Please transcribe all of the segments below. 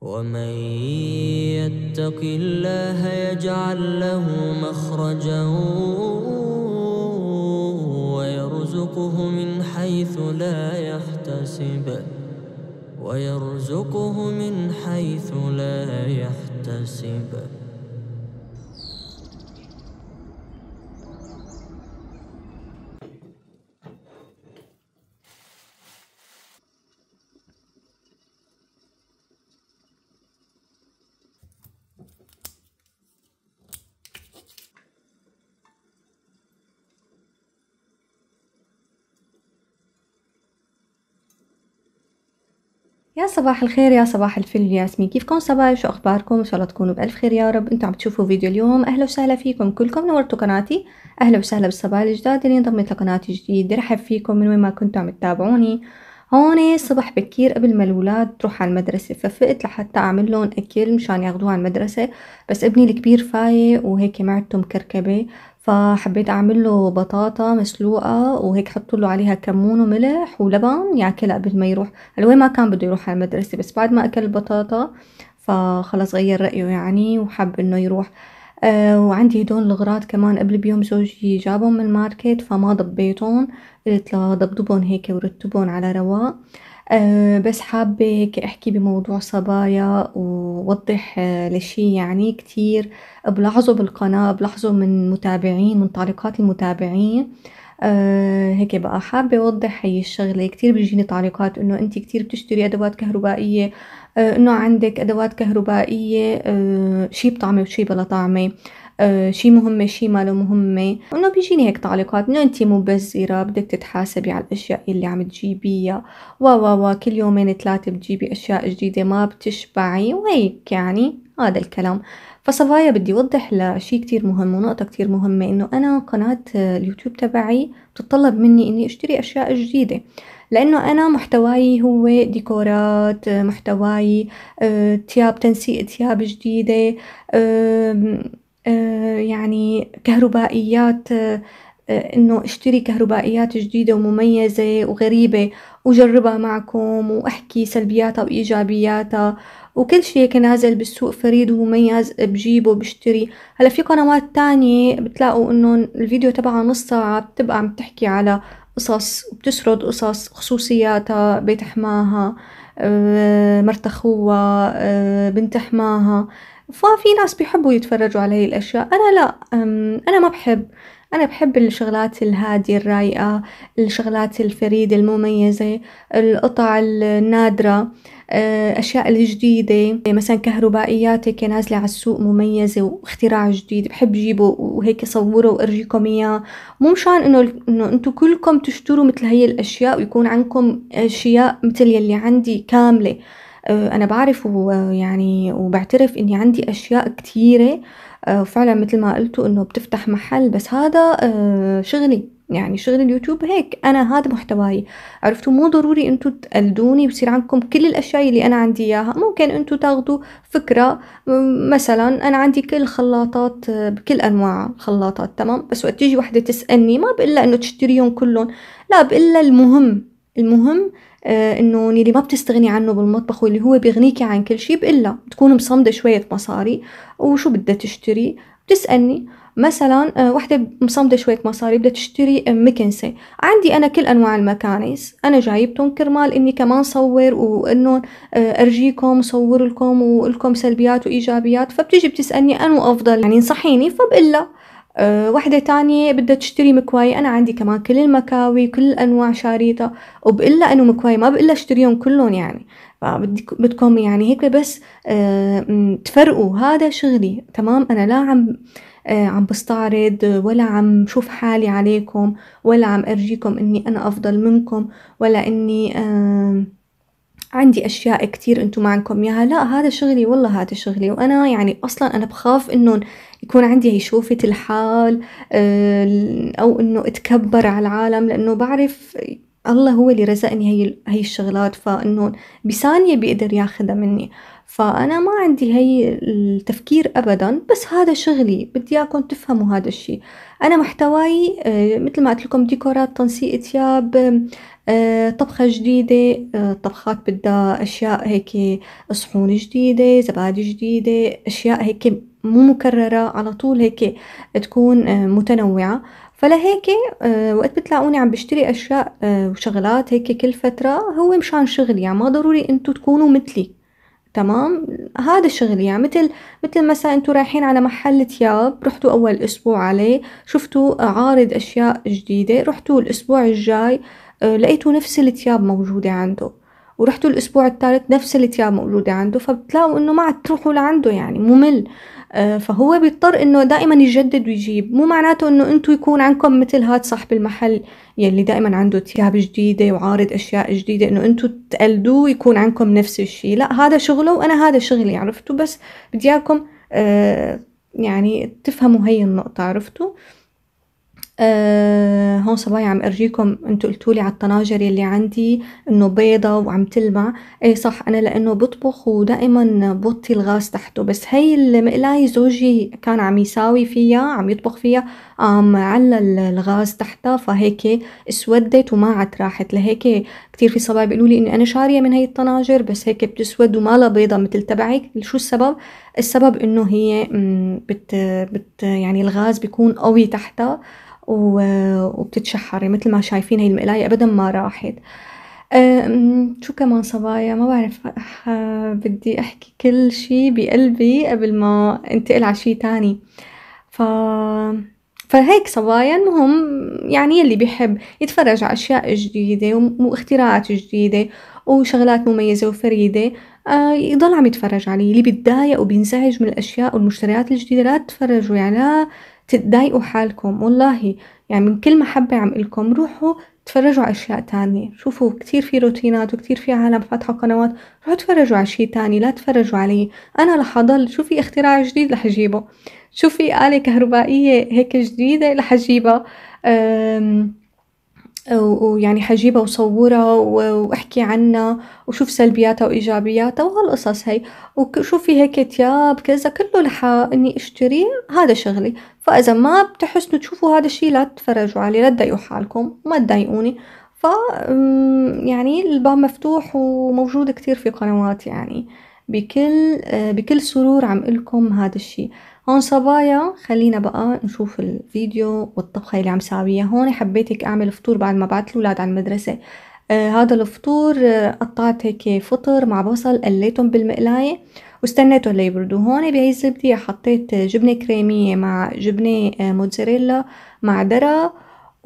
ومن يتق الله يجعل له مخرجا ويرزقه من حيث لا يحتسب ويرزقه من حيث لا يحتسب صباح الخير يا صباح الفل ياسمين كيفكم صبايا شو اخباركم ان شاء الله تكونوا بالف خير يا رب انتم عم تشوفوا فيديو اليوم اهلا وسهلا فيكم كلكم نورتوا قناتي اهلا وسهلا بالصبايا الجداد اللي انضمت لقناتي جديد رحب فيكم من وين ما كنتوا عم تتابعوني هون الصبح بكير قبل ما الاولاد تروح على المدرسة ففقت لحتى أعمل لهم أكل مشان ياخذوه على المدرسة بس ابني الكبير فايق وهيك معدته مكركبة فحبيت أعمل له بطاطا مسلوقة وهيك حط له عليها كمون وملح ولبن ياكلها يعني قبل ما يروح وين ما كان بده يروح على المدرسة بس بعد ما أكل البطاطا فخلص غير رأيه يعني وحب إنه يروح أه وعندي هدول الغراض كمان قبل بيوم زوجي جابهم من الماركت فما ضبيتهم قلت لضبضبهم هيك ورتبهم على رواق آه، بس حابة هيك أحكي بموضوع صبايا ووضح آه، لشي يعني كتير بلاحظه بالقناة بلاحظه من متابعين من تعليقات المتابعين آه، هيك بقى حابة أوضح هي الشغلة كتير بيجيني تعليقات إنه أنت كتير بتشتري أدوات كهربائية إنه عندك أدوات كهربائية شي بطعمة وشي بلا طعمة أه، شي مهمة شي ما له مهمة انه بيجيني هيك تعليقات انه انت مبذرة بدك تتحاسبي على الاشياء اللي عم تجيبيها و و و كل يومين ثلاثة بتجيبي اشياء جديدة ما بتشبعي وهيك يعني هذا الكلام فصفايا بدي اوضح لشي كتير مهم ونقطة كتير مهمة انه انا قناة اليوتيوب تبعي بتطلب مني اني اشتري اشياء جديدة لانه انا محتواي هو ديكورات محتواي أه، تياب تنسيق تياب جديدة أه، آه، يعني كهربائيات آه، آه، انه اشتري كهربائيات جديدة ومميزة وغريبة وجربها معكم واحكي سلبياتها وايجابياتها وكل شيء هيك نازل بالسوق فريد ومميز بجيبه بشتري هلا في قنوات تانية بتلاقوا انه الفيديو تبعها نص ساعة بتبقى عم تحكي على قصص وبتسرد قصص خصوصياتها بيت حماها مرت اخوها بنت حماها ففي ناس بيحبوا يتفرجوا على هاي الأشياء أنا لا أنا ما بحب أنا بحب الشغلات الهادية الرايقة الشغلات الفريدة المميزة القطع النادرة أشياء الجديدة مثلا كهربائيات هيك نازلة على السوق مميزة واختراع جديد بحب جيبه وهيك صوره وأرجيكم إياه مو مشان إنه إنه أنتم كلكم تشتروا مثل هي الأشياء ويكون عندكم أشياء مثل يلي عندي كاملة آه، انا بعرف ويعني وبعترف اني عندي اشياء كتيرة آه، فعلا مثل ما قلتوا انه بتفتح محل بس هذا آه، شغلي يعني شغل اليوتيوب هيك انا هذا محتواي عرفتوا مو ضروري انتم تقلدوني ويصير عندكم كل الاشياء اللي انا عندي اياها ممكن انتم تاخذوا فكره مثلا انا عندي كل خلاطات بكل انواع خلاطات تمام بس وقت تيجي وحده تسالني ما بقول انه تشتريهم كلهم لا بقول المهم المهم آه، انه اللي ما بتستغني عنه بالمطبخ واللي هو بيغنيكي عن كل شيء بإلا تكون مصمدة شوية مصاري وشو بدها تشتري بتسألني مثلا آه، وحدة مصمدة شوية مصاري بدها تشتري آه، مكنسة عندي أنا كل أنواع المكانس أنا جايبتهم كرمال إني كمان صور وإنه أرجيكم صور لكم ولكم سلبيات وإيجابيات فبتيجي بتسألني أنو أفضل يعني انصحيني فبقول آه، وحدة تانية بدها تشتري مكواي أنا عندي كمان كل المكاوي كل أنواع شاريطة وبقلها أنه مكواي ما بقلها اشتريهم كلهم يعني فبدكم يعني هيك بس آه، تفرقوا هذا شغلي تمام أنا لا عم آه، عم بستعرض ولا عم شوف حالي عليكم ولا عم أرجيكم أني أنا أفضل منكم ولا أني عندي اشياء كتير انتم ما عندكم اياها لا هذا شغلي والله هذا شغلي وانا يعني اصلا انا بخاف انه يكون عندي هي شوفة الحال آه، او انه اتكبر على العالم لانه بعرف الله هو اللي رزقني هي هي الشغلات فانه بثانيه بيقدر ياخذها مني فانا ما عندي هي التفكير ابدا بس هذا شغلي بدي اياكم تفهموا هذا الشيء انا محتواي آه، مثل ما قلت لكم ديكورات تنسيق ثياب آه، طبخه جديده آه، طبخات بدها اشياء هيك صحون جديده زبادي جديده اشياء هيك مو مكرره على طول هيك تكون متنوعه فلهيك آه، وقت بتلاقوني عم بشتري اشياء آه، وشغلات هيك كل فترة هو مشان شغلي يعني ما ضروري انتو تكونوا مثلي تمام هذا الشغل يعني مثل مثل مثلا انتم رايحين على محل ثياب رحتوا اول اسبوع عليه شفتوا عارض اشياء جديده رحتوا الاسبوع الجاي آه، لقيتوا نفس الثياب موجوده عنده ورحتوا الاسبوع الثالث نفس الثياب موجوده عنده فبتلاقوا انه ما عاد تروحوا لعنده يعني ممل آه، فهو بيضطر انه دائما يجدد ويجيب مو معناته انه انتم يكون عندكم مثل هاد صاحب المحل يلي دائما عنده ثياب جديده وعارض اشياء جديده انه انتم تقلدوه يكون عندكم نفس الشيء لا هذا شغله وانا هذا شغلي عرفتوا بس بدي اياكم آه، يعني تفهموا هي النقطه عرفتوا آه، هون صبايا عم ارجيكم انتو قلتولي على الطناجر يلي عندي انه بيضة وعم تلمع اي صح انا لانه بطبخ ودائما بوطي الغاز تحته بس هي المقلاية زوجي كان عم يساوي فيها عم يطبخ فيها قام على الغاز تحتها فهيك اسودت وما عاد راحت لهيك كثير في صبايا بيقولوا لي اني انا شارية من هي الطناجر بس هيك بتسود وما لها بيضة مثل تبعك شو السبب السبب انه هي بت, بت يعني الغاز بيكون قوي تحتها وبتتشحري مثل ما شايفين هي المقلاية ابدا ما راحت شو كمان صبايا ما بعرف بدي احكي كل شي بقلبي قبل ما انتقل على شي تاني ف فهيك صبايا المهم يعني يلي بيحب يتفرج على أشياء جديدة واختراعات جديدة وشغلات مميزة وفريدة آه، يضل عم يتفرج عليه اللي بيتضايق وبينزعج من الأشياء والمشتريات الجديدة لا تتفرجوا يعني لا تتضايقوا حالكم والله يعني من كل محبة عم لكم روحوا تفرجوا على أشياء تانية شوفوا كتير في روتينات وكتير في عالم فاتحة قنوات روحوا تفرجوا على شي تاني لا تفرجوا علي أنا رح أضل شو في اختراع جديد رح أجيبه شو في آلة كهربائية هيك جديدة رح أجيبها ويعني حجيبها وصورها واحكي عنها وشوف سلبياتها وايجابياتها وهالقصص هي وشوف في هيك تياب كذا كله لحا اني اشتريه هذا شغلي فاذا ما بتحسنوا تشوفوا هذا الشيء لا تتفرجوا عليه لا تضايقوا حالكم ما تضايقوني ف يعني الباب مفتوح وموجود كتير في قنوات يعني بكل آه، بكل سرور عم قلكم هذا الشي هون صبايا خلينا بقى نشوف الفيديو والطبخة اللي عم ساويها هون حبيت هيك اعمل فطور بعد ما بعت الاولاد على المدرسة آه هذا الفطور آه، قطعت هيك فطر مع بصل قليتهم بالمقلاية واستنيتهم ليبردوا هون بهي الزبدية حطيت جبنة كريمية مع جبنة آه، موتزاريلا مع درا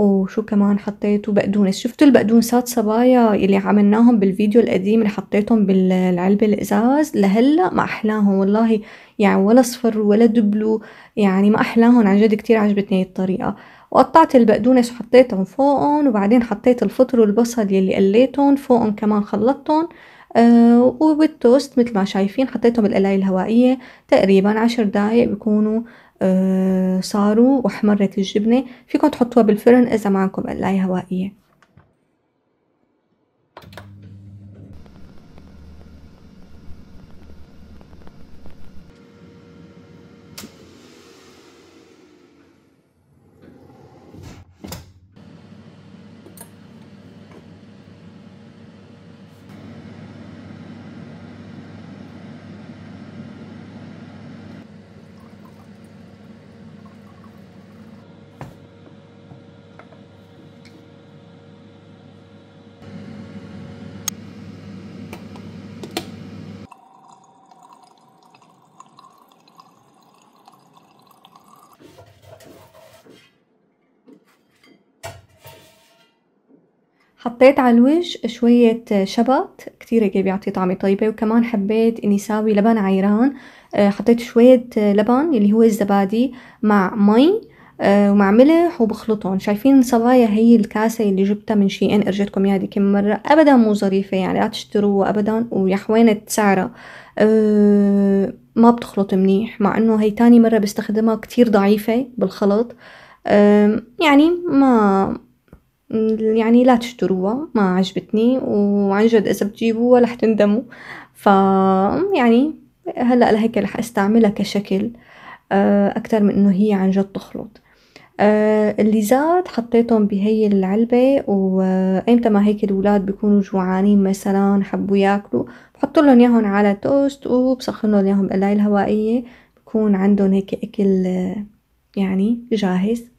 وشو كمان حطيته بقدونس شفتوا البقدونسات صبايا يلي عملناهم بالفيديو القديم اللي حطيتهم بالعلبة الإزاز لهلأ ما أحلاهم والله يعني ولا صفر ولا دبلو يعني ما أحلاهم عن جد كتير عجبتني الطريقة وقطعت البقدونس وحطيتهم فوقهم وبعدين حطيت الفطر والبصل يلي قليتهم فوقهم كمان خلطتهم أه وبالتوست مثل ما شايفين حطيتهم بالقلاية الهوائية تقريبا عشر دقايق بيكونوا آه، صاروا واحمرت الجبنة فيكم تحطوها بالفرن إذا معكم قلاية هوائية حطيت على الوجه شوية شبت كتير هيك بيعطي طعمة طيبة وكمان حبيت اني ساوي لبن عيران آه، حطيت شوية لبن اللي هو الزبادي مع مي آه، ومع ملح وبخلطهم شايفين صبايا هي الكاسة اللي جبتها من شي ان ارجتكم اياها كم مرة ابدا مو ظريفة يعني لا تشتروها ابدا ويا حوينة سعرها آه، ما بتخلط منيح مع انه هي تاني مرة بستخدمها كتير ضعيفة بالخلط يعني ما يعني لا تشتروها ما عجبتني وعن جد اذا بتجيبوها رح تندموا ف يعني هلا لهيك رح استعملها كشكل آه، اكثر من انه هي عن جد تخلط آه، زاد حطيتهم بهي العلبة وإمتى آه، ما هيك الولاد بيكونوا جوعانين مثلا حبوا ياكلوا بحط لهم اياهم على توست وبسخن لهم اياهم قلاية هوائية بكون عندهم هيك أكل يعني جاهز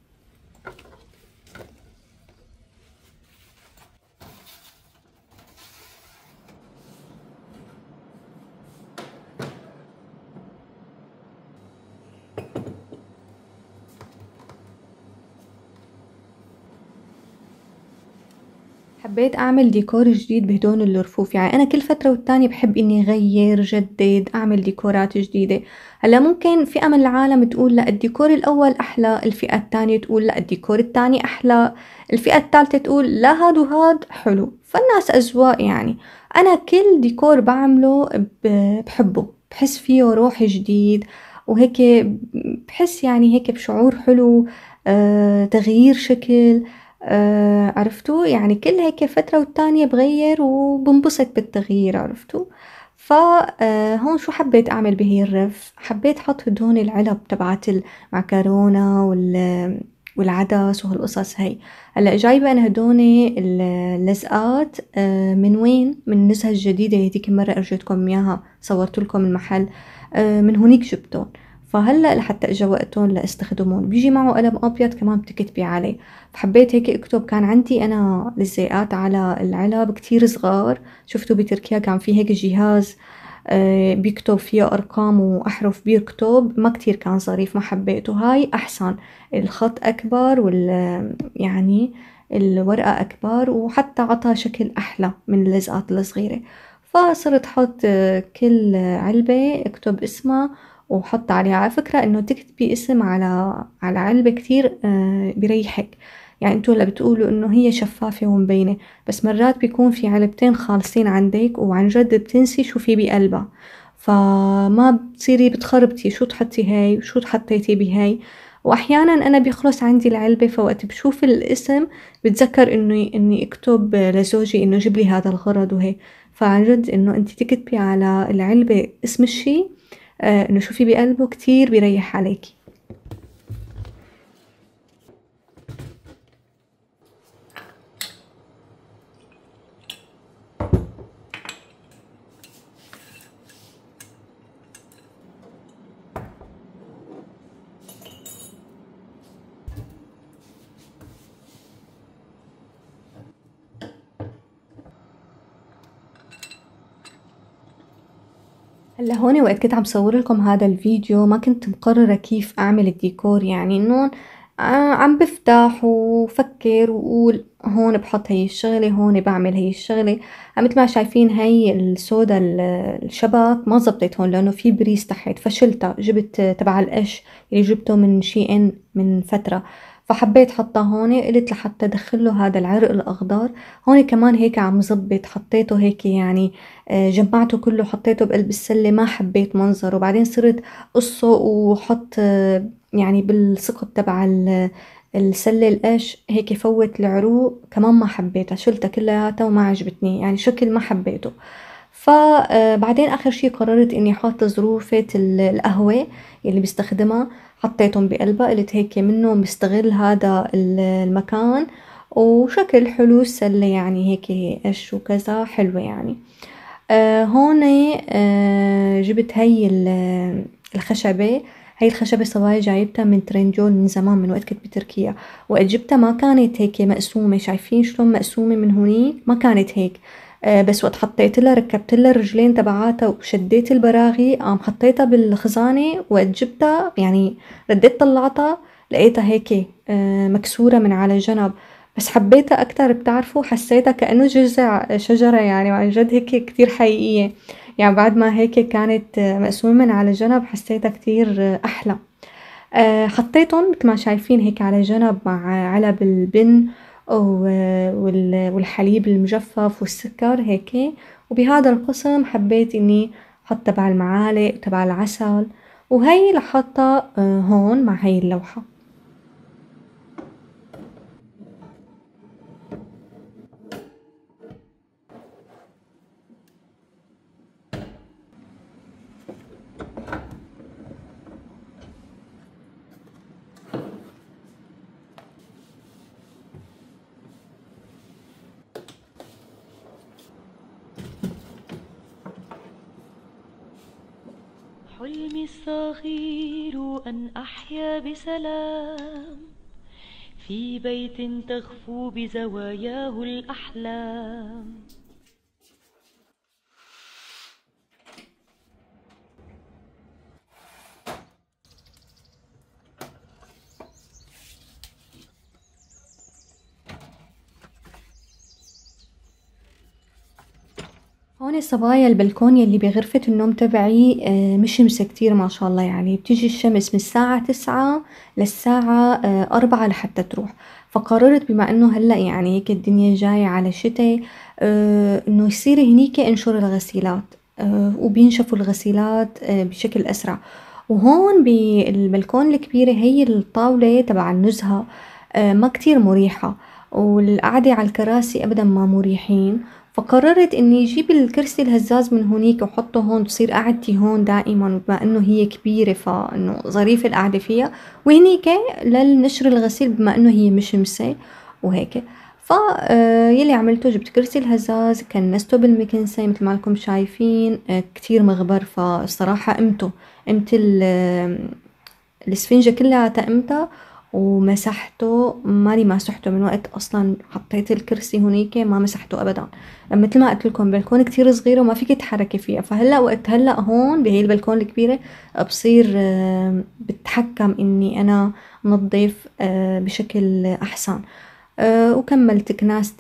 حبيت أعمل ديكور جديد بهدون الرفوف يعني أنا كل فترة والتانية بحب إني اغير جدد أعمل ديكورات جديدة هلا ممكن فئة من العالم تقول لا الديكور الأول أحلى الفئة الثانية تقول لا الديكور الثاني أحلى الفئة الثالثة تقول لا هاد وهاد حلو فالناس أذواق يعني أنا كل ديكور بعمله بحبه بحس فيه روح جديد وهيك بحس يعني هيك بشعور حلو آه، تغيير شكل آه عرفتوا يعني كل هيك فترة والتانية بغير وبنبسط بالتغيير عرفتوا فهون آه، شو حبيت أعمل بهي الرف حبيت حط هدون العلب تبعت المعكرونة وال والعدس وهالقصص هي هلا جايبه انا هدول اللزقات آه، من وين من النزهه الجديده هذيك المره ارجيتكم اياها صورت لكم المحل آه، من هونيك جبتهم فهلا لحتى اجى وقتهم لاستخدمهم بيجي معه قلم ابيض كمان بتكتبي عليه فحبيت هيك اكتب كان عندي انا لزيقات على العلب كتير صغار شفتوا بتركيا كان في هيك جهاز آه، بيكتب فيها ارقام واحرف بيكتب ما كتير كان ظريف ما حبيته هاي احسن الخط اكبر وال يعني الورقة أكبر وحتى عطى شكل أحلى من اللزقات الصغيرة فصرت حط كل علبة اكتب اسمها وحط عليها على فكرة انه تكتبي اسم على على علبة كتير آه، بيريحك يعني انتوا هلا بتقولوا انه هي شفافة ومبينة بس مرات بيكون في علبتين خالصين عندك وعن جد بتنسي شو في بقلبها فما بتصيري بتخربتي شو تحطي هاي وشو حطيتي بهاي واحيانا انا بيخلص عندي العلبه فوقت بشوف الاسم بتذكر انه اني اكتب لزوجي انه جيب لي هذا الغرض وهيك فعن جد انه انت تكتبي على العلبه اسم الشي آه، انه شوفي بقلبه كتير بيريح عليكي لهون وقت كنت عم صور لكم هذا الفيديو ما كنت مقررة كيف أعمل الديكور يعني إنه آه، عم بفتح وفكر وقول هون بحط هي الشغلة هون بعمل هي الشغلة مثل ما شايفين هي السودا الشبك ما زبطت هون لأنه في بريز تحت فشلتها جبت تبع القش اللي جبته من شي إن من فترة فحبيت حطها هون قلت لحتى ادخل له هذا العرق الاخضر هون كمان هيك عم زبط حطيته هيك يعني آه، جمعته كله حطيته بقلب السله ما حبيت منظره وبعدين صرت قصه وحط آه، يعني بالسقط تبع السلة القش هيك فوت العروق كمان ما حبيتها شلتها كلياتها وما عجبتني يعني شكل ما حبيته فبعدين آه، اخر شي قررت اني احط ظروفة القهوة اللي بستخدمها حطيتهم بقلبها قلت هيك منه مستغل هذا المكان وشكل حلو السلة يعني هيك قش وكذا حلوة يعني آه هون آه جبت هي الخشبة هاي الخشبة صبايا جايبتها من ترينجول من زمان من وقت كنت بتركيا وقت جبتها ما كانت هيك مقسومة شايفين شلون مقسومة من هونيك ما كانت هيك آه، بس وقت حطيت لها ركبت لها الرجلين تبعاتها وشديت البراغي قام حطيتها بالخزانة وقت جبتها يعني رديت طلعتها لقيتها هيك آه، مكسورة من على جنب بس حبيتها أكتر بتعرفوا حسيتها كأنه جزع شجرة يعني وعن جد هيك كتير حقيقية يعني بعد ما هيك كانت آه، مقسومة من على جنب حسيتها كتير أحلى حطيتهم مثل ما شايفين هيك على جنب مع علب البن والحليب المجفف والسكر هيك وبهذا القسم حبيت اني حط تبع المعالق تبع العسل وهي لحطها آه، هون مع هي اللوحه حلمي الصغير أن أحيا بسلام في بيت تغفو بزواياه الأحلام الصبايا البلكون يلي بغرفة النوم تبعي آه، مشمسة كتير ما شاء الله يعني بتيجي الشمس من الساعة تسعة للساعة آه، أربعة لحتى تروح فقررت بما انه هلا يعني هيك الدنيا جاية على شتاء آه، انه يصير هنيك انشر الغسيلات وبينشفوا الغسيلات بشكل اسرع وهون بالبلكون الكبيرة هي الطاولة تبع النزهة ما كتير مريحة والقعدة على الكراسي أبدا ما مريحين فقررت اني اجيب الكرسي الهزاز من هونيك وحطه هون تصير قعدتي هون دائما بما انه هي كبيرة فانه ظريفة القعدة فيها وهنيك للنشر الغسيل بما انه هي مشمسة وهيك ف آه، يلي عملته جبت كرسي الهزاز كنسته بالمكنسة مثل ما لكم شايفين آه، كتير مغبر فالصراحة قمته قمت الاسفنجة كلها تقمتها ومسحته ماني مسحته من وقت اصلا حطيت الكرسي هنيك ما مسحته ابدا مثل ما قلت لكم بلكون كتير صغيره وما فيك تحركي فيها فهلا وقت هلا هون بهي البلكون الكبيره بصير آه، بتحكم اني انا نظف آه، بشكل احسن آه، وكملت كناسه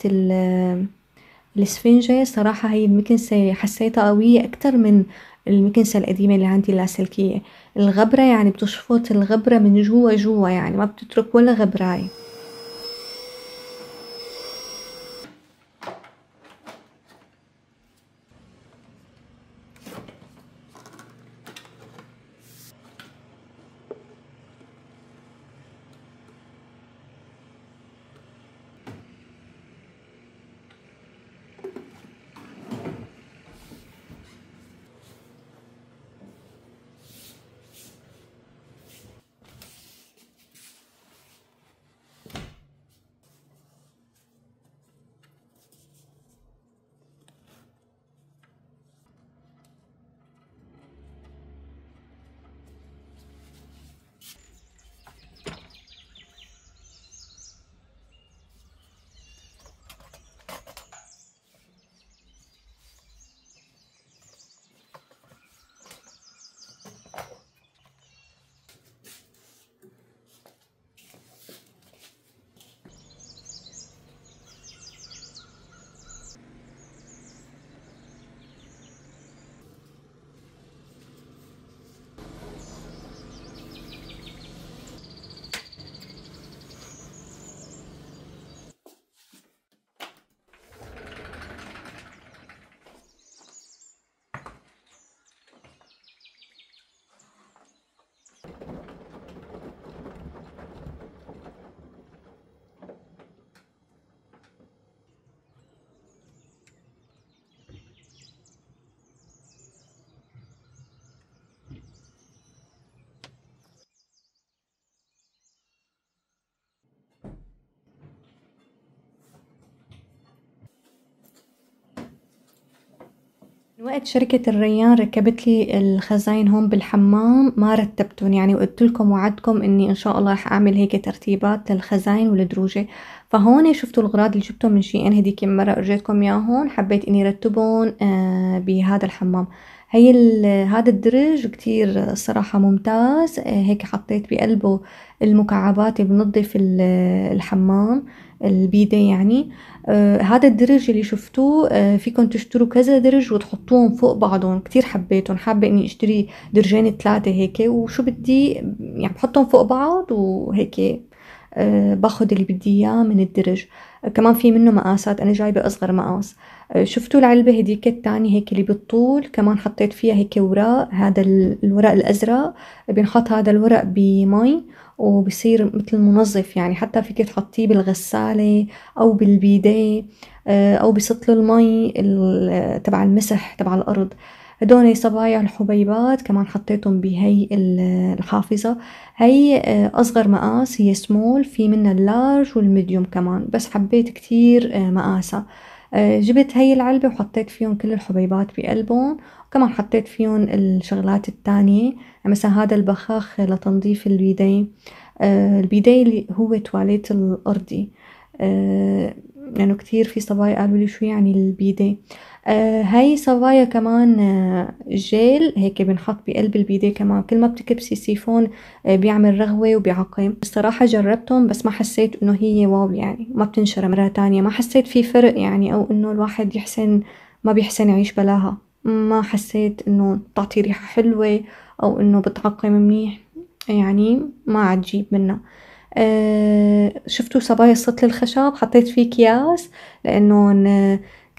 الاسفنجة صراحة هي المكنسة حسيتها قوية أكتر من المكنسة القديمة اللي عندي اللاسلكية الغبرة يعني بتشفط الغبرة من جوا جوا يعني ما بتترك ولا غبراية وقت شركة الريان ركبت لي الخزاين هون بالحمام ما رتبتهم يعني وقلت لكم وعدكم اني ان شاء الله رح اعمل هيك ترتيبات للخزاين والدروجة فهون شفتوا الغراض اللي جبتهم من شي ان هديك مرة اجيتكم اياهم حبيت اني رتبهم آه بهذا الحمام هي هذا الدرج كتير الصراحة ممتاز آه، هيك حطيت بقلبه المكعبات بنظف الحمام البيدة يعني آه، هذا الدرج اللي شفتوه آه، فيكم تشتروا كذا درج وتحطوهم فوق بعضهم كتير حبيتهم حابة اني اشتري درجين ثلاثة هيك وشو بدي يعني بحطهم فوق بعض وهيك باخد اللي بدي اياه من الدرج كمان في منه مقاسات انا جايبة اصغر مقاس آه شفتوا العلبة هديك الثانية هيك اللي بالطول كمان حطيت فيها هيك ورق هذا الورق الأزرق بنحط هذا الورق بمي وبصير مثل منظف يعني حتى فيك تحطيه بالغسالة أو بالبيديه آه، أو بسطل المي تبع المسح تبع الأرض هدول صبايا الحبيبات كمان حطيتهم بهي الحافظة هي آه، أصغر مقاس هي سمول في منها اللارج والميديوم كمان بس حبيت كتير آه، مقاسها آه، جبت هاي العلبة وحطيت فيهم كل الحبيبات بقلبهم وكمان حطيت فيهم الشغلات التانية يعني مثلا هذا البخاخ لتنظيف البيدين آه، البيدين اللي هو تواليت الأرضي لأنه يعني كتير في صبايا قالوا لي شو يعني البيدين آه، هاي صبايا كمان آه، جيل هيك بنحط بقلب البيدي كمان كل ما بتكبسي سيفون آه، بيعمل رغوة وبيعقم الصراحة جربتهم بس ما حسيت انه هي واو يعني ما بتنشر مرة تانية ما حسيت في فرق يعني او انه الواحد يحسن ما بيحسن يعيش بلاها ما حسيت انه بتعطي ريحة حلوة او انه بتعقم منيح يعني ما عاد جيب منها أه شفتوا صبايا السطل الخشب حطيت فيه كياس لانه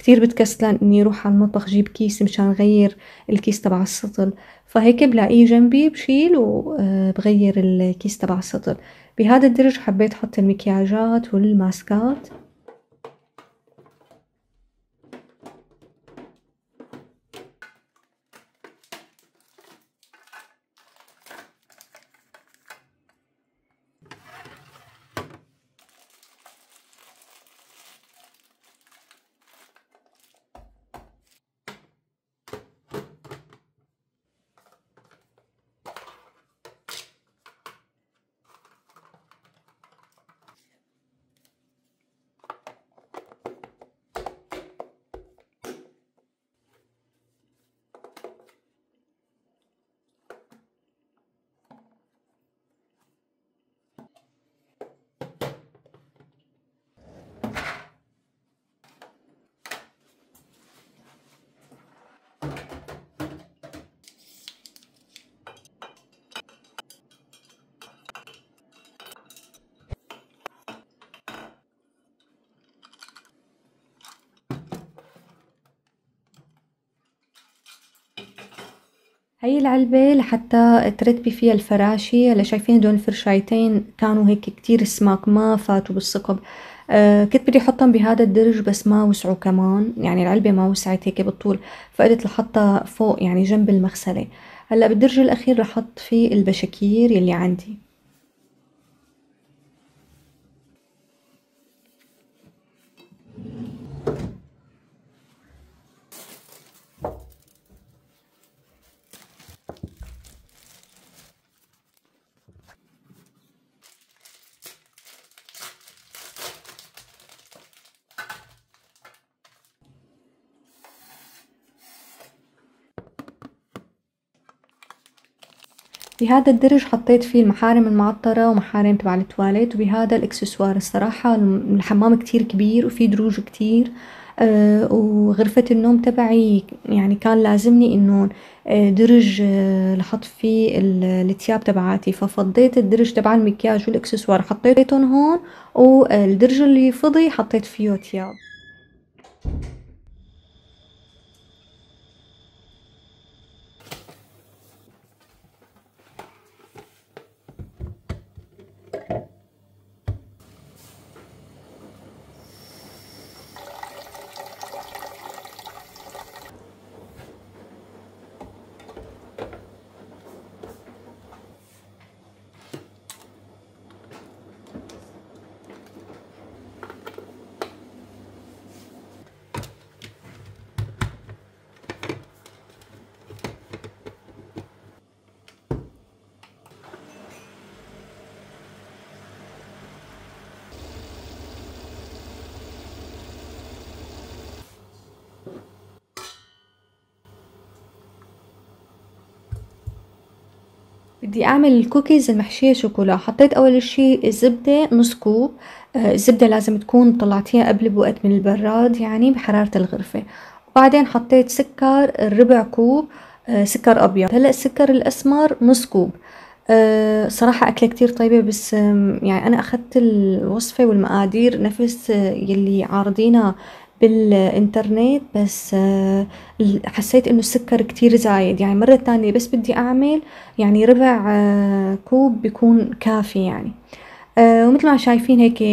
كتير بتكسلان اني روح على المطبخ جيب كيس مشان غير الكيس تبع السطل فهيك بلاقيه جنبي بشيل وبغير آه، الكيس تبع السطل بهذا الدرج حبيت احط المكياجات والماسكات هي العلبة لحتى ترتبي فيها الفراشي هلا شايفين هدول الفرشايتين كانوا هيك كتير سماك ما فاتوا بالثقب آه كنت بدي احطهم بهذا الدرج بس ما وسعوا كمان يعني العلبة ما وسعت هيك بالطول فقدت لحطها فوق يعني جنب المغسلة هلا بالدرج الاخير رح احط فيه البشاكير يلي عندي بهذا الدرج حطيت فيه المحارم المعطرة ومحارم تبع التواليت وبهذا الاكسسوار الصراحة الحمام كتير كبير وفي دروج كتير أه وغرفة النوم تبعي يعني كان لازمني انه آه، درج آه، لحط فيه التياب تبعاتي ففضيت الدرج تبع المكياج والاكسسوار حطيتهم هون والدرج اللي فضي حطيت فيه تياب بدي اعمل الكوكيز المحشيه شوكولا حطيت اول شيء الزبده نص كوب آه الزبده لازم تكون طلعتيها قبل بوقت من البراد يعني بحراره الغرفه وبعدين حطيت سكر ربع كوب آه سكر ابيض هلا السكر الاسمر نص كوب أه صراحة أكلة كتير طيبة بس يعني أنا أخذت الوصفة والمقادير نفس آه، يلي عارضينها بالانترنت بس آه، حسيت انه السكر كتير زايد يعني مرة تانية بس بدي اعمل يعني ربع آه، كوب بيكون كافي يعني آه، ومثل ما شايفين هيك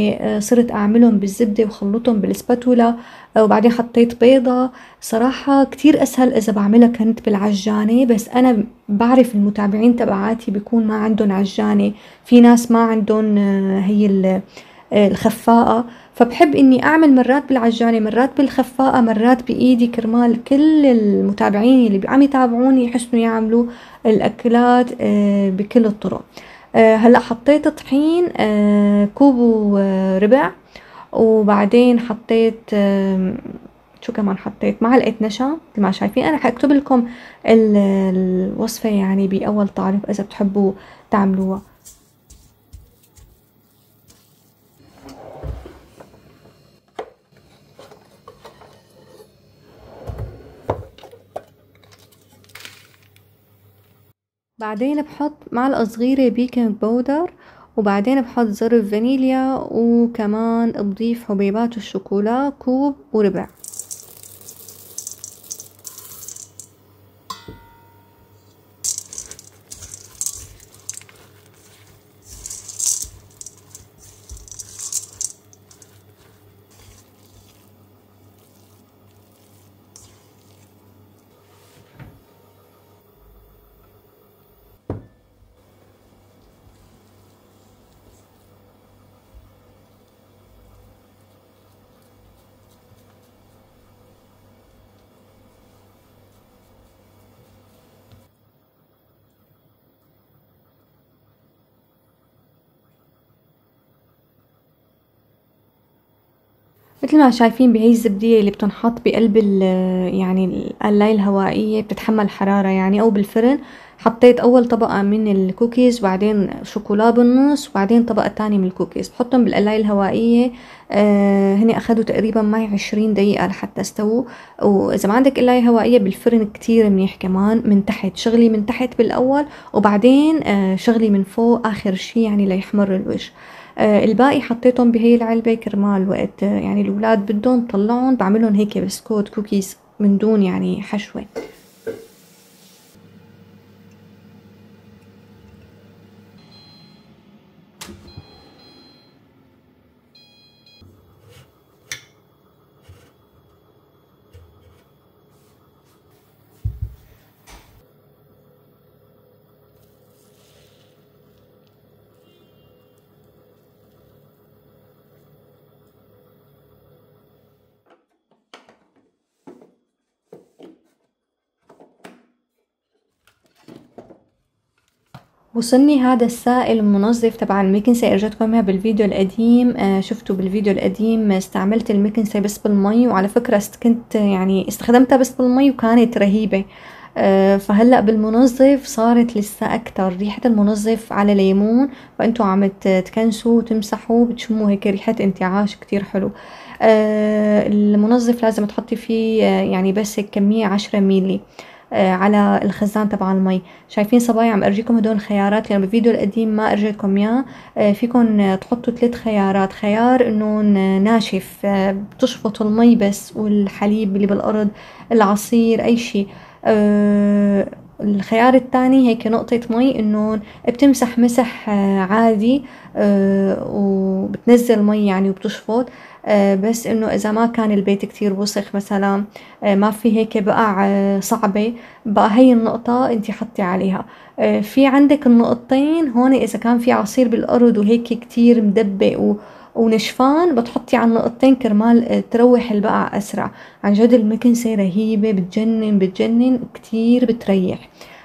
صرت اعملهم بالزبدة وخلطهم بالسباتولا وبعدين حطيت بيضة صراحة كتير اسهل اذا بعملها كنت بالعجانة بس انا بعرف المتابعين تبعاتي بيكون ما عندهم عجانة في ناس ما عندهم هي الخفاقة فبحب اني اعمل مرات بالعجانة مرات بالخفاقة مرات بايدي كرمال كل المتابعين اللي عم يتابعوني يحسنوا يعملوا الاكلات آه، بكل الطرق آه، هلا حطيت طحين آه، كوب وربع وبعدين حطيت شو كمان حطيت معلقه نشا مثل ما شايفين انا حاكتب لكم الوصفه يعني باول تعريف اذا بتحبوا تعملوها بعدين بحط معلقة صغيرة بيكنج بودر وبعدين بحط ذرة فانيليا وكمان بضيف حبيبات الشوكولا كوب وربع مثل ما شايفين بهي الزبدية اللي بتنحط بقلب ال يعني القلاية الهوائية بتتحمل حرارة يعني أو بالفرن حطيت أول طبقة من الكوكيز وبعدين شوكولا بالنص وبعدين طبقة تانية من الكوكيز بحطهم بالقلاية الهوائية آه هني أخدوا تقريبا معي عشرين دقيقة لحتى استووا وإذا ما عندك قلاية هوائية بالفرن كتير منيح كمان من تحت شغلي من تحت بالأول وبعدين آه شغلي من فوق آخر شي يعني ليحمر الوجه آه، الباقي حطيتهم بهي العلبة كرمال وقت آه، يعني الولاد بدهم طلعهم بعملهم هيك بسكوت كوكيز من دون يعني حشوة وصلني هذا السائل المنظف تبع المكنسة ارجتكم اياه بالفيديو القديم آه شفتوا بالفيديو القديم آه، استعملت المكنسة بس بالمي وعلى فكرة است كنت يعني استخدمتها بس بالمي وكانت رهيبة آه فهلا بالمنظف صارت لسه اكتر ريحة المنظف على ليمون فانتوا عم تكنسوا وتمسحوا بتشموا هيك ريحة انتعاش كتير حلو آه المنظف لازم تحطي فيه آه، يعني بس كمية عشرة ميلي آه، على الخزان تبع المي شايفين صبايا عم ارجيكم هدول الخيارات لانه يعني بالفيديو القديم ما ارجيتكم اياه آه، فيكم آه، تحطوا ثلاث خيارات خيار انه ناشف بتشفط المي بس والحليب اللي بالارض العصير اي شيء أه الخيار الثاني هيك نقطة مي انه بتمسح مسح عادي وبتنزل مي يعني وبتشفط آه، بس انه اذا ما كان البيت كتير وسخ مثلا آه، ما في هيك بقع آه، صعبة بقى هي النقطة انت حطي عليها في عندك النقطتين هون اذا كان في عصير بالارض وهيك كتير مدبق و ونشفان بتحطي على النقطتين كرمال تروح البقع اسرع عن جد المكنسه رهيبه بتجنن بتجنن وكتير بتريح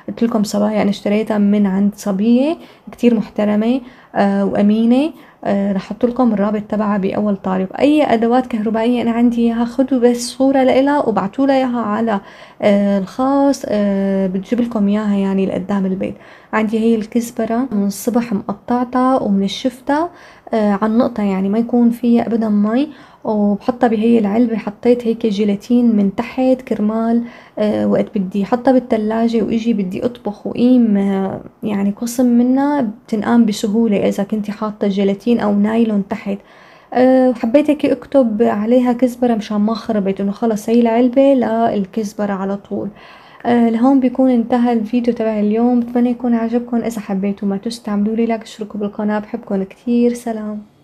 قلت لكم صبايا انا اشتريتها من عند صبيه كتير محترمه وامينه آه، رح لكم الرابط تبعها باول تعريف اي ادوات كهربائيه انا عندي اياها خذوا بس صوره لها وبعتوا لها اياها على آه، الخاص آه، بتجيب لكم اياها يعني لقدام البيت عندي هي الكزبره من الصبح مقطعتها ومنشفتها على النقطه يعني ما يكون فيها ابدا مي وبحطها بهي العلبة حطيت هيك جيلاتين من تحت كرمال أه وقت بدي حطها بالتلاجة واجي بدي اطبخ وقيم أه يعني قسم منها بتنقام بسهولة اذا كنتي حاطة جيلاتين او نايلون تحت أه وحبيت هيك اكتب عليها كزبرة مشان ما خربت انه خلص هي العلبة للكزبرة على طول أه لهون بيكون انتهى الفيديو تبع اليوم بتمنى يكون عجبكم اذا حبيتوا ما تنسوا تعملوا لي لايك اشتركوا بالقناة بحبكم كتير سلام